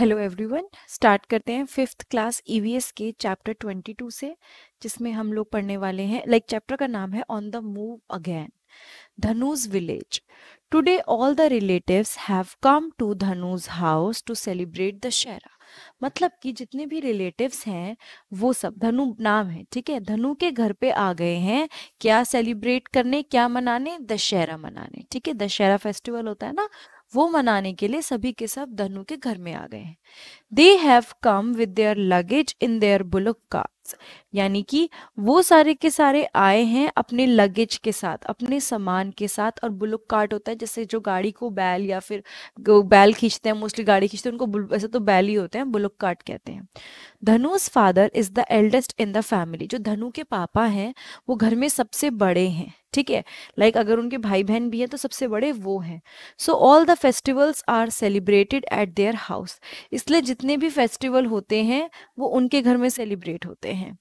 Hello everyone start करते हैं fifth class EVS e के चैप्टर 22 से जिसमें हम लोग पढ़ने वाले हैं लाइक like चैप्टर का नाम है on the move again Dhanu's village today all the relatives have come to Dhanu's house to celebrate the Dussehra मतलब कि जितने भी रिलेटिव्स हैं वो सब धनु नाम है ठीक है धनु के घर पे आ गए हैं क्या सेलिब्रेट करने क्या मनाने दशहरा मनाने ठीक है दशहरा फेस्टिवल होता है ना वो मनाने के लिए सभी के सब धनु के घर में आ गए हैं they have come with their luggage in their bullock cars यानी कि वो सारे के सारे आए हैं अपने लगेज के साथ अपने सामान के साथ और बुलुक कार्ट होता है जैसे जो गाड़ी को बैल या फिर बैल खींचते हैं मोस्टली गाड़ी खींचते हैं उनको वैसे तो बैल ही होते हैं बुलुक कार्ट कहते हैं Dhanu's father is the eldest in the family जो धनु के पापा हैं वो घर में सबसे बड़े हैं ठीक है लाइक अगर उनके भाई बहन भी हैं तो सबसे बड़े वो हैं so all the festivals are celebrated at their house इसलिए जितने भी फेस्टिवल होते हैं वो उनके घर में सेलिब्रेट होते हैं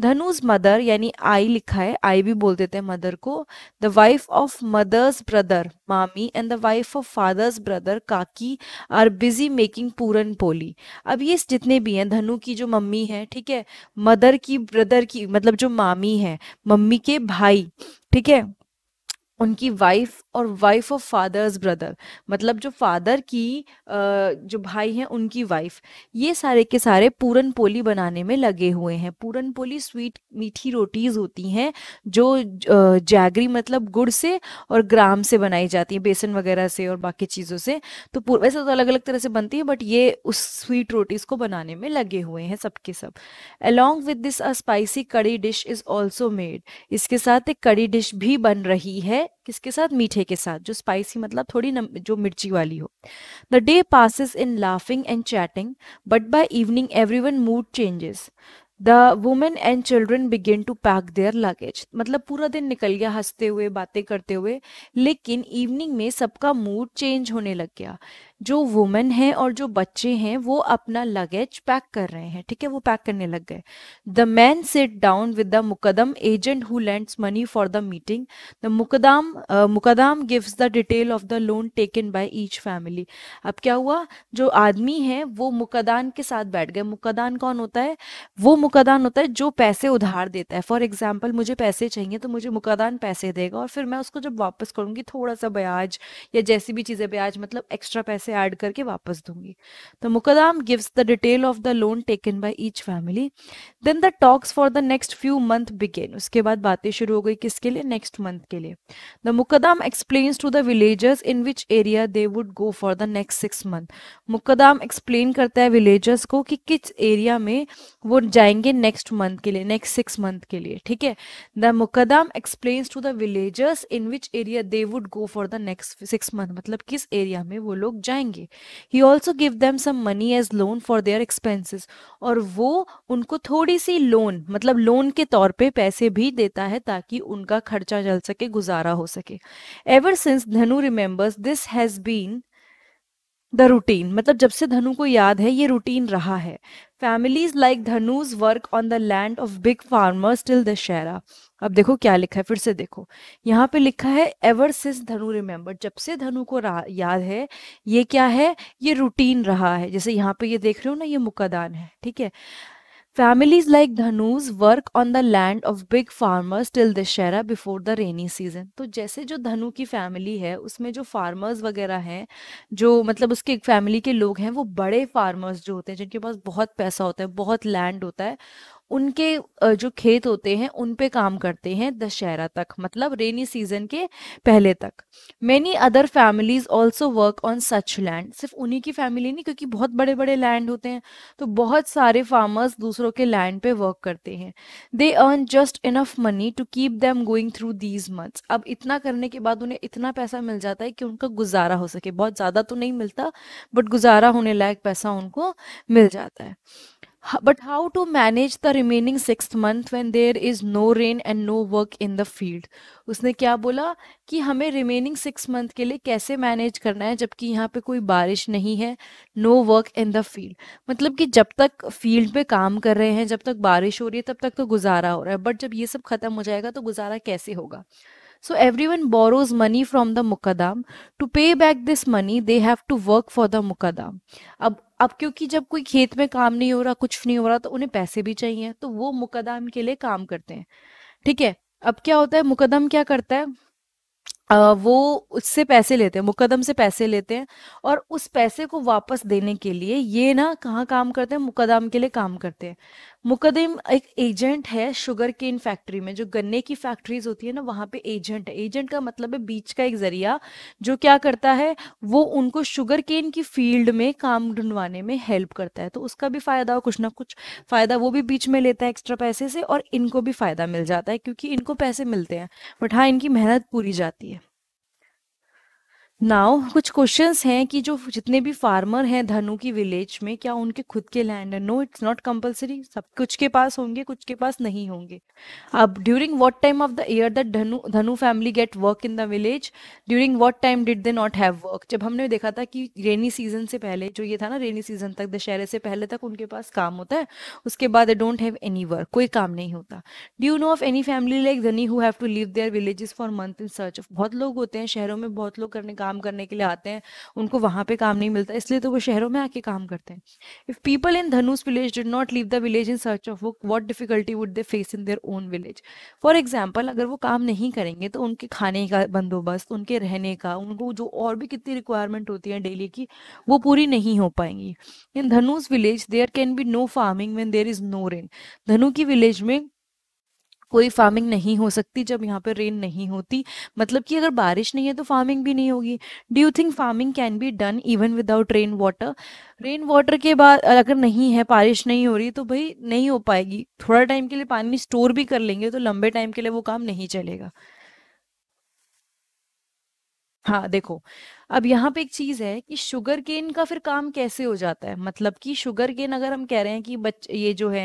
धनुज मदर यानी आई लिखा है आई भी बोल देते हैं मदर को the wife of mother's brother mami and the wife of father's brother kaki are busy making puran poli अब ये जितने भी हैं धनु की जो मम्मी है ठीक है मदर की ब्रदर की मतलब जो मामी है मम्मी के भाई ठीक है उनकी वाइफ और वाइफ ऑफ फादर्स ब्रदर मतलब जो फादर की जो भाई हैं उनकी वाइफ ये सारे के सारे पूरन पोली बनाने में लगे हुए हैं पूरन पोली स्वीट मीठी रोटीज होती हैं जो जैगरी मतलब गुड़ से और ग्राम से बनाई जाती है बेसन वगैरह से और बाकी चीज़ों से तो वैसे तो अलग अलग तरह से बनती है बट ये उस स्वीट रोटीज को बनाने में लगे हुए हैं सबके सब along with this a spicy kadhi dish is also made इसके साथ एक कड़ी डिश भी बन रही है किसके साथ मीठे के साथ जो स्पाइसी मतलब थोड़ी नम, जो मिर्ची वाली हो the day passes in laughing and chatting but by evening every one mood changes the women and children begin to pack their luggage मतलब पूरा दिन निकल गया हंसते हुए बातें करते हुए लेकिन इवनिंग में सबका मूड चेंज होने लग गया जो वुमेन है और जो बच्चे हैं वो अपना लगेज पैक कर रहे हैं ठीक है वो पैक करने लग गए the man sat down with the mukadam agent who lends money for the meeting the mukadam mukadam gives the detail of the loan taken by each family अब क्या हुआ जो आदमी है वो मुकदान के साथ बैठ गए मुकदान कौन होता है वो मुकदान होता है जो पैसे उधार देता है फॉर एग्जाम्पल मुझे पैसे चाहिए तो मुझे मुकदान पैसे देगा और फिर मैं उसको जब वापस करूंगी थोड़ा सा ब्याज या जैसी भी चीज़ें ब्याज मतलब एक्स्ट्रा पैसे से ऐड करके वापस दूंगी तो mukadam gives the detail of the loan taken by each family then the talks for the next few month began उसके बाद बातें शुरू हो गई किसके लिए नेक्स्ट मंथ के लिए the mukadam explains to the villagers in which area they would go for the next six month mukadam explain करता है विलेजर्स को कि किस एरिया में वो जाएंगे नेक्स्ट मंथ के लिए नेक्स्ट सिक्स मंथ के लिए ठीक है the mukadam explains to the villagers in which area they would go for the next six month मतलब किस एरिया में वो लोग जाएंगे जाएंगे ही also give them some money as loan for their expenses और वो उनको थोड़ी सी लोन मतलब लोन के तौर पे पैसे भी देता है ताकि उनका खर्चा चल सके गुजारा हो सके ever since Dhanu remembers this has been the routine मतलब जब से धनु को याद है ये रूटीन रहा है families like Dhanu's work on the land of big farmers till Dussehra अब देखो क्या लिखा है फिर से देखो यहाँ पे लिखा है एवर सिंस धनु रिमेम्बर जब से धनु को याद है ये क्या है ये रूटीन रहा है जैसे यहाँ पे ये देख रहे हो ना ये मुकादान है ठीक है families like Dhanu's work on the land of big farmers till Dussehra before the rainy season तो जैसे जो धनु की फैमिली है उसमें जो फार्मर्स वगैरह हैं जो मतलब उसके फैमिली के लोग हैं वो बड़े फार्मर्स जो होते हैं जिनके पास बहुत पैसा होता है बहुत लैंड होता है उनके जो खेत होते हैं उन पे काम करते हैं दशहरा तक मतलब रेनी सीजन के पहले तक many other families also work on such land सिर्फ उन्हीं की फैमिली नहीं क्योंकि बहुत बड़े बड़े लैंड होते हैं तो बहुत सारे फार्मर्स दूसरों के लैंड पे वर्क करते हैं they earn just enough money to keep them going through these months अब इतना करने के बाद उन्हें इतना पैसा मिल जाता है कि उनका गुजारा हो सके बहुत ज़्यादा तो नहीं मिलता बट गुजारा होने लायक पैसा उनको मिल जाता है but how to manage the remaining six month when there is no rain and no work in the field उसने क्या बोला कि हमें रिमेनिंग सिक्स मंथ के लिए कैसे मैनेज करना है जबकि यहाँ पे कोई बारिश नहीं है no work in the field मतलब कि जब तक फील्ड पे काम कर रहे हैं जब तक बारिश हो रही है तब तक तो गुजारा हो रहा है बट जब ये सब खत्म हो जाएगा तो गुजारा कैसे होगा So everyone borrows money from the mukadam to pay back this money they have to work for the mukadam अब अब क्योंकि जब कोई खेत में काम नहीं हो रहा कुछ नहीं हो रहा तो उन्हें पैसे भी चाहिए तो वो मुकदम के लिए काम करते हैं ठीक है अब क्या होता है मुकदम क्या करता है वो उससे पैसे लेते हैं मुकदम से पैसे लेते हैं और उस पैसे को वापस देने के लिए ये ना कहाँ काम करते हैं मुकदम के लिए काम करते हैं मुकदम एक एजेंट है शुगर केन फैक्ट्री में जो गन्ने की फैक्ट्रीज होती है ना वहाँ पे एजेंट है एजेंट का मतलब है बीच का एक जरिया जो क्या करता है वो उनको शुगर केन की फील्ड में काम ढूंढवाने में हेल्प करता है तो उसका भी फायदा कुछ ना कुछ फायदा वो भी बीच में लेता है एक्स्ट्रा पैसे से और इनको भी फायदा मिल जाता है क्योंकि इनको पैसे मिलते हैं बट हाँ इनकी मेहनत पूरी जाती है नाउ कुछ क्वेश्चंस हैं कि जो जितने भी फार्मर हैं धनु की विलेज में क्या उनके खुद के लैंड है नो इट्स नॉट कंपलसरी सब कुछ के पास होंगे कुछ के पास नहीं होंगे अब during what time of the year that Dhanu Dhanu family get work in the village during what time did they not have work जब हमने देखा था कि रेनी सीजन से पहले जो ये था ना रेनी सीजन तक दशहरे से पहले तक उनके पास काम होता है उसके बाद they don't have any work कोई काम नहीं होता do you know of any family like Dhani who have to leave their villages for month in search of बहुत लोग होते हैं शहरों में बहुत लोग करने का काम करने के लिए आते हैं उनको वहाँ पे काम नहीं मिलता इसलिए तो वो शहरों में आके काम करते हैं if people in Dhanu's village did not leave the village in search of work what difficulty would they face in their own village for example अगर वो काम नहीं करेंगे तो उनके खाने का बंदोबस्त उनके रहने का उनको जो और भी कितनी रिक्वायरमेंट होती है डेली की वो पूरी नहीं हो पाएंगी in Dhanu's village there can be no farming when there is no rain Dhanu की विलेज में कोई फार्मिंग नहीं हो सकती जब यहाँ पर रेन नहीं होती मतलब कि अगर बारिश नहीं है तो फार्मिंग भी नहीं होगी do you think farming can be done even without rain water rain water के बाद अगर नहीं है बारिश नहीं हो रही तो भाई नहीं हो पाएगी थोड़ा टाइम के लिए पानी स्टोर भी कर लेंगे तो लंबे टाइम के लिए वो काम नहीं चलेगा हाँ देखो अब यहाँ पे एक चीज है कि शुगर केन का फिर काम कैसे हो जाता है मतलब कि शुगर केन अगर हम कह रहे हैं कि बच्चे ये जो है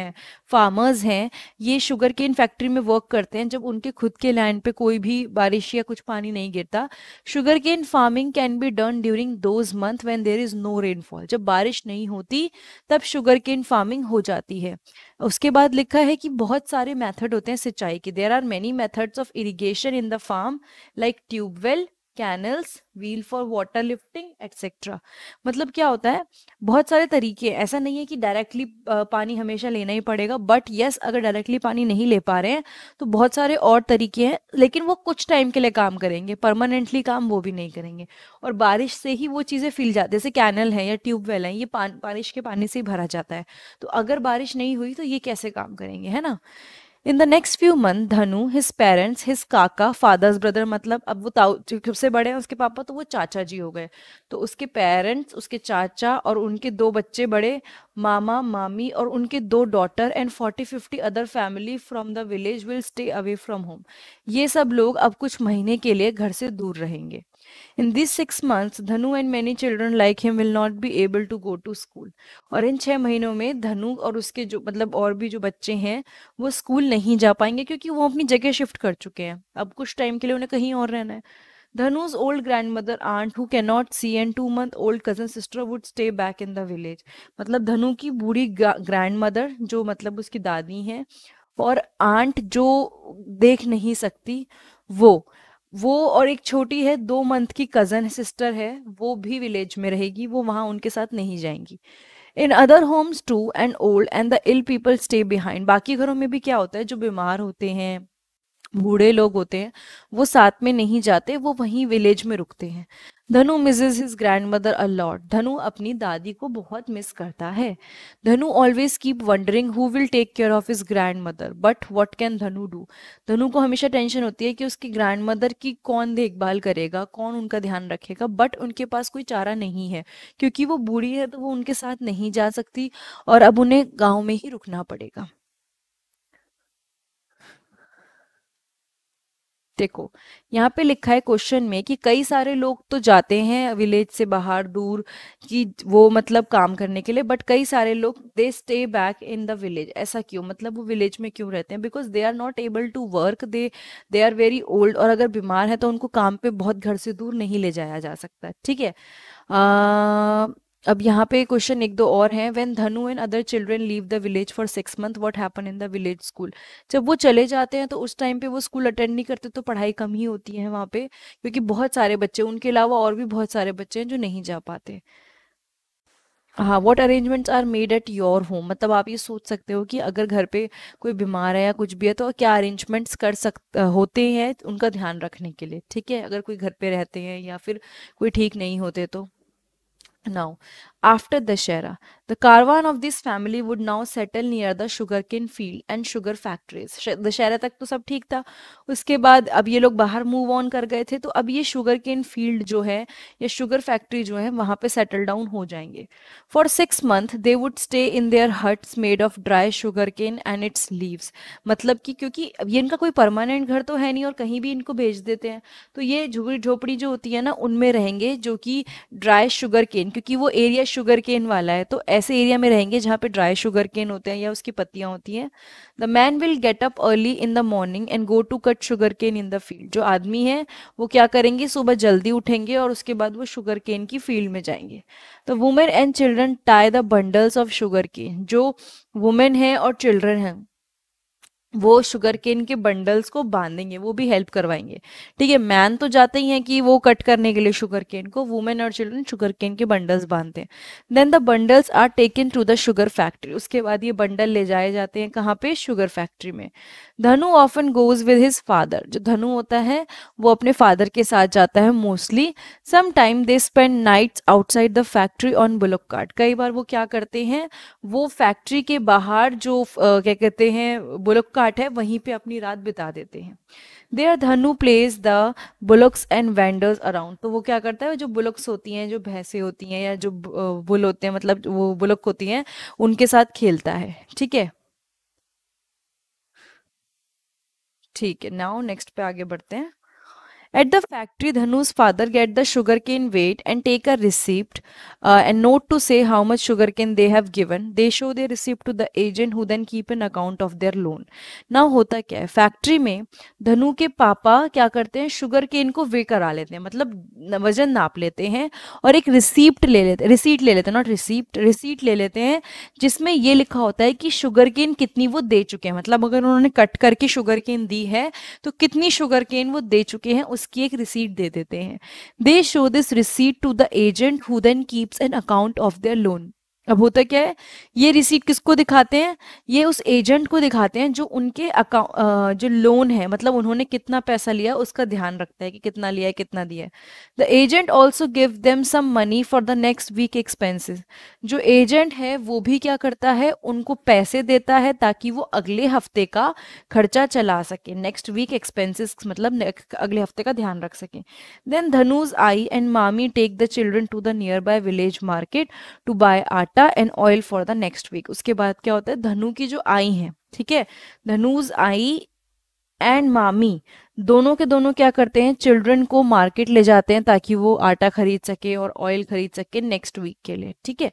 फार्मर्स हैं ये शुगर केन फैक्ट्री में वर्क करते हैं जब उनके खुद के लैंड पे कोई भी बारिश या कुछ पानी नहीं गिरता sugar cane farming can be done during those month when there is no rainfall जब बारिश नहीं होती तब शुगर केन फार्मिंग हो जाती है उसके बाद लिखा है कि बहुत सारे मैथड होते हैं सिंचाई के there are many methods of irrigation in the farm like tubewell canals wheel for water lifting etcetera मतलब क्या होता है बहुत सारे तरीके ऐसा नहीं है कि डायरेक्टली पानी हमेशा लेना ही पड़ेगा बट यस yes, अगर डायरेक्टली पानी नहीं ले पा रहे हैं तो बहुत सारे और तरीके हैं लेकिन वो कुछ टाइम के लिए काम करेंगे परमानेंटली काम वो भी नहीं करेंगे और बारिश से ही वो चीज़ें फील जाती जैसे कैनल है या ट्यूबवेल है ये पान, बारिश के पानी से ही भरा जाता है तो अगर बारिश नहीं हुई तो ये कैसे काम करेंगे है ना in the next few month Dhanu his parents his kaka father's brother मतलब अब वो सबसे बड़े हैं उसके पापा तो वो चाचा जी हो गए तो उसके पेरेंट्स उसके चाचा और उनके दो बच्चे बड़े मामा मामी और उनके दो daughter and forty fifty other family from the village will stay away from home ये सब लोग अब कुछ महीने के लिए घर से दूर रहेंगे in this six months Dhanu and many children like him will not be able to go to school और इन छः महीनों में धनु और उसके जो मतलब और भी जो बच्चे हैं वो स्कूल नहीं जा पाएंगे क्योंकि वो अपनी जगह शिफ्ट कर चुके हैं अब कुछ टाइम के लिए उन्हें कहीं और रहना है Dhanu's old grandmother aunt who can not see and two month old cousin sister would stay back in the village मतलब धनु की बूढ़ी ग्रैंड मदर जो मतलब उसकी दादी हैं और आंट जो देख नहीं सकती वो वो और एक छोटी है दो मंथ की कजन सिस्टर है वो भी विलेज में रहेगी वो वहाँ उनके साथ नहीं जाएंगी in other homes too and old and the ill people stay behind बाकी घरों में भी क्या होता है जो बीमार होते हैं बूढ़े लोग होते हैं वो साथ में नहीं जाते वो वहीं विलेज में रुकते हैं Dhanu misses his grandmother a lot Dhanu अपनी दादी को बहुत मिस करता है Dhanu always keep wondering who will take care of his grandmother but what can Dhanu do Dhanu को हमेशा टेंशन होती है कि उसकी ग्रैंड मदर की कौन देखभाल करेगा कौन उनका ध्यान रखेगा बट उनके पास कोई चारा नहीं है क्योंकि वो बूढ़ी है तो वो उनके साथ नहीं जा सकती और अब उन्हें गाँव में ही रुकना पड़ेगा देखो यहाँ पे लिखा है क्वेश्चन में कि कई सारे लोग तो जाते हैं विलेज से बाहर दूर कि वो मतलब काम करने के लिए बट कई सारे लोग they stay back in the village ऐसा क्यों मतलब वो विलेज में क्यों रहते हैं because they are not able to work they they are very old और अगर बीमार है तो उनको काम पे बहुत घर से दूर नहीं ले जाया जा सकता ठीक है आ, अब यहाँ पे क्वेश्चन एक दो और हैं when Dhanu and other children leave the village for six month what happen in the village school जब वो चले जाते हैं तो उस टाइम पे वो स्कूल अटेंड नहीं करते तो पढ़ाई कम ही होती है वहाँ पे क्योंकि बहुत सारे बच्चे उनके अलावा और भी बहुत सारे बच्चे हैं जो नहीं जा पाते हाँ what arrangements are made at your home मतलब आप ये सोच सकते हो कि अगर घर पे कोई बीमार है या कुछ भी है तो क्या अरेंजमेंट्स कर सक होते हैं उनका ध्यान रखने के लिए ठीक है अगर कोई घर पे रहते हैं या फिर कोई ठीक नहीं होते तो Não. After Dashera, the caravan of this family would now settle near the sugarcane field and sugar factories. Dussehra तक तो सब ठीक था उसके बाद अब ये लोग बाहर मूव ऑन कर गए थे तो अब ये शुगर केन फील्ड जो है या शुगर फैक्ट्री जो है वहाँ पे सेटल डाउन हो जाएंगे for six month they would stay in their huts made of dry sugar cane and its leaves मतलब कि क्योंकि ये इनका कोई परमानेंट घर तो है नहीं और कहीं भी इनको भेज देते हैं तो ये झुगड़ी झोपड़ी जो होती है ना उनमें रहेंगे जो कि ड्राई शुगर केन क्योंकि वो एरिया शुगर केन वाला है तो ऐसे एरिया में रहेंगे जहाँ पे ड्राई शुगर केन होते हैं या उसकी पत्तियाँ होती हैं the man will get up early in the morning and go to cut sugar cane in the field जो आदमी है वो क्या करेंगे सुबह जल्दी उठेंगे और उसके बाद वो शुगर केन की फील्ड में जाएंगे the women and children tie the bundles of sugar cane जो वुमेन है और चिल्ड्रन हैं वो शुगर केन के बंडल्स को बांधेंगे वो भी हेल्प करवाएंगे ठीक है मैन तो जाते ही हैं कि वो कट करने के लिए शुगर केन को वुमेन और चिल्ड्रन शुगर केन के बंडल्स बांधते हैं then the bundles are taken to the sugar factory उसके बाद ये बंडल ले जाए जाते हैं कहाँ पे शुगर फैक्ट्री में Dhanu often goes with his father जो धनु होता है वो अपने फादर के साथ जाता है mostly some time they spend nights outside the factory on bullock cart कई बार वो क्या करते हैं वो फैक्ट्री के बाहर जो क्या कहते हैं बुलक घाट है वहीं पे अपनी रात बिता देते हैं there Dhanu place the bullocks and vendors around तो वो क्या करता है जो बुलक्स होती हैं जो भैंसे होती हैं या जो बुल होते हैं मतलब वो बुलक होती हैं उनके साथ खेलता है ठीक है ठीक है नाउ नेक्स्ट पे आगे बढ़ते हैं At the factory, Dhanu's father get the sugarcane weight and take a receipt uh, and note to say how much sugarcane they have given. They show their receipt to the agent who then keep an account of their loan. Now होता क्या है factory में धनु के पापा क्या करते हैं शुगर केन को वे करा लेते हैं मतलब वजन नाप लेते हैं और एक रिसीप्ट ले लेते रिसीट ले लेते हैं नॉट रिसीप्ट रिसीट ले लेते हैं जिसमें ये लिखा होता है कि शुगर केन कितनी वो दे चुके हैं मतलब अगर उन्होंने कट करके शुगर केन दी है तो कितनी शुगर केन वो दे चुके हैं उस उसकी एक रिसीट दे देते हैं they show this receipt to the agent who then keeps an account of their loan अब होता क्या है ये रिसीट किसको दिखाते हैं ये उस एजेंट को दिखाते हैं जो उनके अकाउंट जो लोन है मतलब उन्होंने कितना पैसा लिया उसका ध्यान रखता है कि कितना लिया है कितना दिया है the agent also give them some money for the next week expenses जो एजेंट है वो भी क्या करता है उनको पैसे देता है ताकि वो अगले हफ्ते का खर्चा चला सके नेक्स्ट वीक एक्सपेंसिस मतलब अगले हफ्ते का ध्यान रख सके then Dhanu's aai and mami take the children to the nearby village market to buy art atta and oil for the next week उसके बाद क्या होता है धनु की जो आई है ठीक है धनुज आई एंड मामी दोनों के दोनों क्या करते हैं चिल्ड्रन को मार्केट ले जाते हैं ताकि वो आटा खरीद सके और ऑयल खरीद सके नेक्स्ट वीक के लिए ठीक है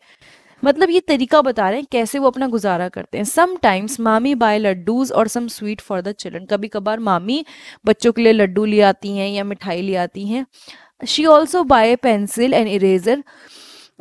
मतलब ये तरीका बता रहे हैं कैसे वो अपना गुजारा करते हैं समटाइम्स मामी बाय लड्डूज और some sweet for the children कभी कभार मामी बच्चों के लिए लड्डू ले आती हैं या मिठाई ले आती हैं she also buy pencil and eraser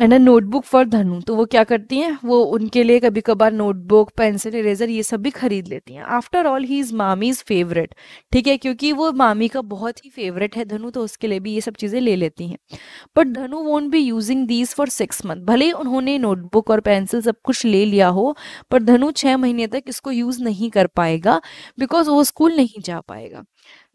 and a notebook for Dhanu तो वो क्या करती हैं वो उनके लिए कभी कभार नोटबुक पेंसिल इरेजर ये सब भी खरीद लेती हैं after all he is mami's favourite ठीक है क्योंकि वो मामी का बहुत ही फेवरेट है धनु तो उसके लिए भी ये सब चीज़ें ले लेती हैं but Dhanu won't be using these for six month भले ही उन्होंने नोटबुक और पेंसिल सब कुछ ले लिया हो पर धनु छः महीने तक इसको यूज़ नहीं कर पाएगा बिकॉज वो स्कूल नहीं जा पाएगा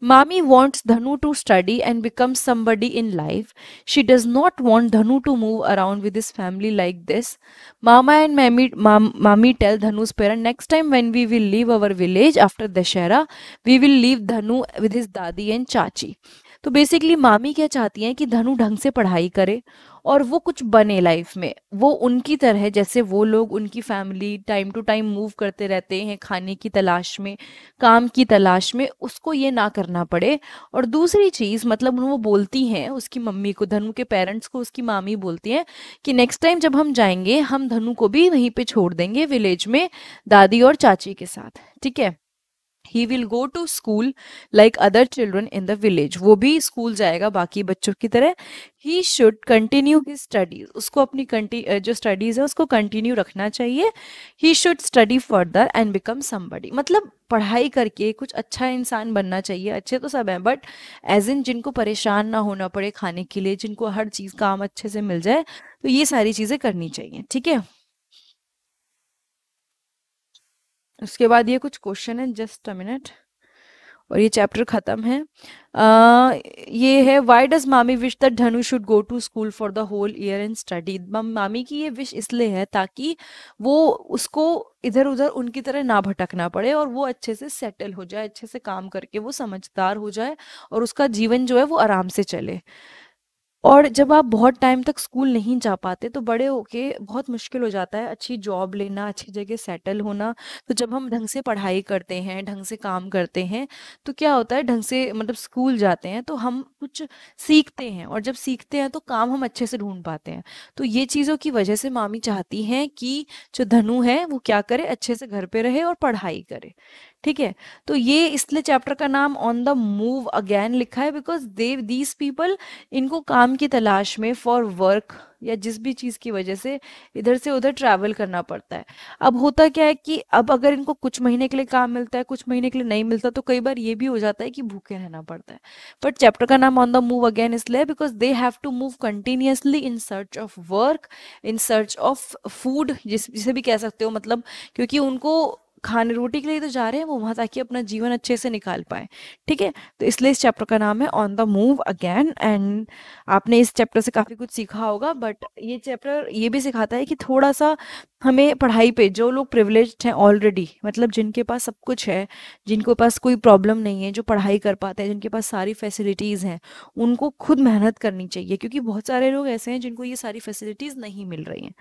Mommy wants Dhanu to study and become somebody in life. She does not want Dhanu to move around with his family like this. Mama and Mammy, Mom, Mommy tell Dhanu's parent next time when we will leave our village after Dashera, we will leave Dhanu with his dadi and chachi. तो basically मामी क्या चाहती हैं कि धनु ढंग से पढ़ाई करे और वो कुछ बने लाइफ में वो उनकी तरह जैसे वो लोग उनकी family time to time move करते रहते हैं खाने की तलाश में काम की तलाश में उसको ये ना करना पड़े और दूसरी चीज़ मतलब वो बोलती हैं उसकी मम्मी को धनु के पेरेंट्स को उसकी मामी बोलती हैं कि नेक्स्ट टाइम जब हम जाएंगे हम धनु को भी वहीं पर छोड़ देंगे विलेज में दादी और चाची के साथ ठीक है he will go to school like other children in the village वो भी स्कूल जाएगा बाकी बच्चों की तरह ही शुड कंटिन्यू his स्टडीज उसको अपनी जो स्टडीज है उसको कंटिन्यू रखना चाहिए he should study further and become somebody मतलब पढ़ाई करके कुछ अच्छा इंसान बनना चाहिए अच्छे तो सब हैं बट एज इन जिनको परेशान ना होना पड़े खाने के लिए जिनको हर चीज़ काम अच्छे से मिल जाए तो ये सारी चीज़ें करनी चाहिए ठीक है उसके बाद ये कुछ क्वेश्चन है जस्ट अ मिनट और ये चैप्टर खत्म है आ, ये है why does mami wish that Dhanu should go to school for the whole year and study मामी की ये विश इसलिए है ताकि वो उसको इधर उधर उनकी तरह ना भटकना पड़े और वो अच्छे से सेटल हो जाए अच्छे से काम करके वो समझदार हो जाए और उसका जीवन जो है वो आराम से चले और जब आप बहुत टाइम तक स्कूल नहीं जा पाते तो बड़े होके बहुत मुश्किल हो जाता है अच्छी जॉब लेना अच्छी जगह सेटल होना तो जब हम ढंग से पढ़ाई करते हैं ढंग से काम करते हैं तो क्या होता है ढंग से मतलब स्कूल जाते हैं तो हम कुछ सीखते हैं और जब सीखते हैं तो काम हम अच्छे से ढूंढ पाते हैं तो ये चीज़ों की वजह से मामी चाहती हैं कि जो धनु है वो क्या करे अच्छे से घर पे रहे और पढ़ाई करे ठीक है तो ये इसलिए चैप्टर का नाम ऑन द मूव अगैन लिखा है बिकॉज देव दीज पीपल इनको काम की तलाश में फॉर वर्क या जिस भी चीज़ की वजह से इधर से उधर ट्रैवल करना पड़ता है अब होता क्या है कि अब अगर इनको कुछ महीने के लिए काम मिलता है कुछ महीने के लिए नहीं मिलता तो कई बार ये भी हो जाता है कि भूखे रहना पड़ता है बट चैप्टर का नाम ऑन द मूव अगेन इसलिए because they have to move continuously in search of work in search of food जिस जिसे भी कह सकते हो मतलब क्योंकि उनको खाने रोटी के लिए तो जा रहे हैं वो वहाँ ताकि अपना जीवन अच्छे से निकाल पाए ठीक है तो इसलिए इस चैप्टर का नाम है on the move again and आपने इस चैप्टर से काफ़ी कुछ सीखा होगा बट ये चैप्टर ये भी सिखाता है कि थोड़ा सा हमें पढ़ाई पे जो लोग प्रिवलेज हैं ऑलरेडी मतलब जिनके पास सब कुछ है जिनके पास कोई प्रॉब्लम नहीं है जो पढ़ाई कर पाते हैं जिनके पास सारी फैसिलिटीज़ हैं उनको खुद मेहनत करनी चाहिए क्योंकि बहुत सारे लोग ऐसे हैं जिनको ये सारी फैसिलिटीज़ नहीं मिल रही हैं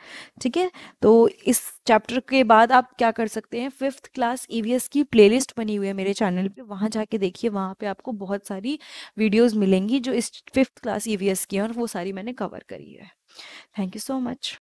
ठीक है तो इस चैप्टर के बाद आप क्या कर सकते हैं fifth fifth class EVS e की प्लेलिस्ट बनी हुई है मेरे चैनल पे वहाँ जाके देखिए वहाँ पे आपको बहुत सारी वीडियोस मिलेंगी जो इस फिफ्थ क्लास ईवीएस की है और वो सारी मैंने कवर करी है थैंक यू सो मच